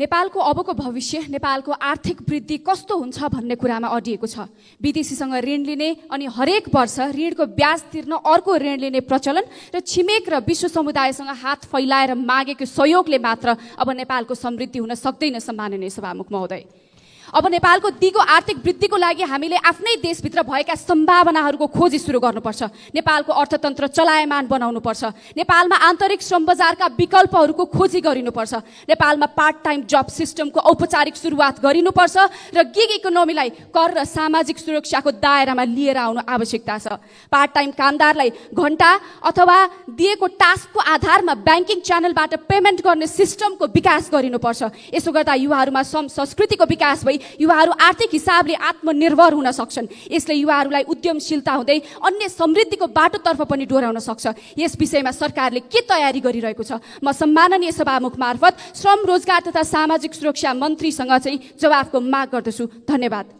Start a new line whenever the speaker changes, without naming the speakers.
नेपालको अबको भविष्य नेपालको आर्थिक वृद्धि कस्तो हुन्छ भन्ने कुरामा अडिएको छ विदेशीसँग ऋण लिने अनि हरेक वर्ष ऋणको ब्याज तिर्न अर्को ऋण लिने प्रचलन र छिमेक र विश्व समुदायसँग हात फैलाएर मागेको सहयोगले मात्र अब नेपालको समृद्धि हुन सक्दैन सम्माननीय सभामुख महोदय अब नेपालको दिगो आर्थिक वृद्धिको लागि हामीले आफ्नै देशभित्र भएका सम्भावनाहरूको खोजी सुरु गर्नुपर्छ नेपालको अर्थतन्त्र चलायमान बनाउनुपर्छ नेपालमा आन्तरिक श्रम बजारका विकल्पहरूको खोजी गरिनुपर्छ नेपालमा पार्ट टाइम जब सिस्टमको औपचारिक सुरुवात गरिनुपर्छ र गिग इकोनोमीलाई कर र सामाजिक सुरक्षाको दायरामा लिएर आउनु आवश्यकता छ पार्ट टाइम कामदारलाई घन्टा अथवा दिएको टास्कको आधारमा ब्याङ्किङ च्यानलबाट पेमेन्ट गर्ने सिस्टमको विकास गरिनुपर्छ यसो गर्दा युवाहरूमा सम संस्कृतिको विकास भई युवाहरू आर्थिक हिसाबले आत्मनिर्भर हुन सक्छन् यसले युवाहरूलाई उद्यमशीलता हुँदै अन्य समृद्धिको बाटोतर्फ पनि डोर्याउन सक्छ यस विषयमा सरकारले के तयारी गरिरहेको छ म सम्माननीय सभामुख मार्फत श्रम रोजगार तथा सामाजिक सुरक्षा मन्त्रीसँग चाहिँ जवाफको माग गर्दछु धन्यवाद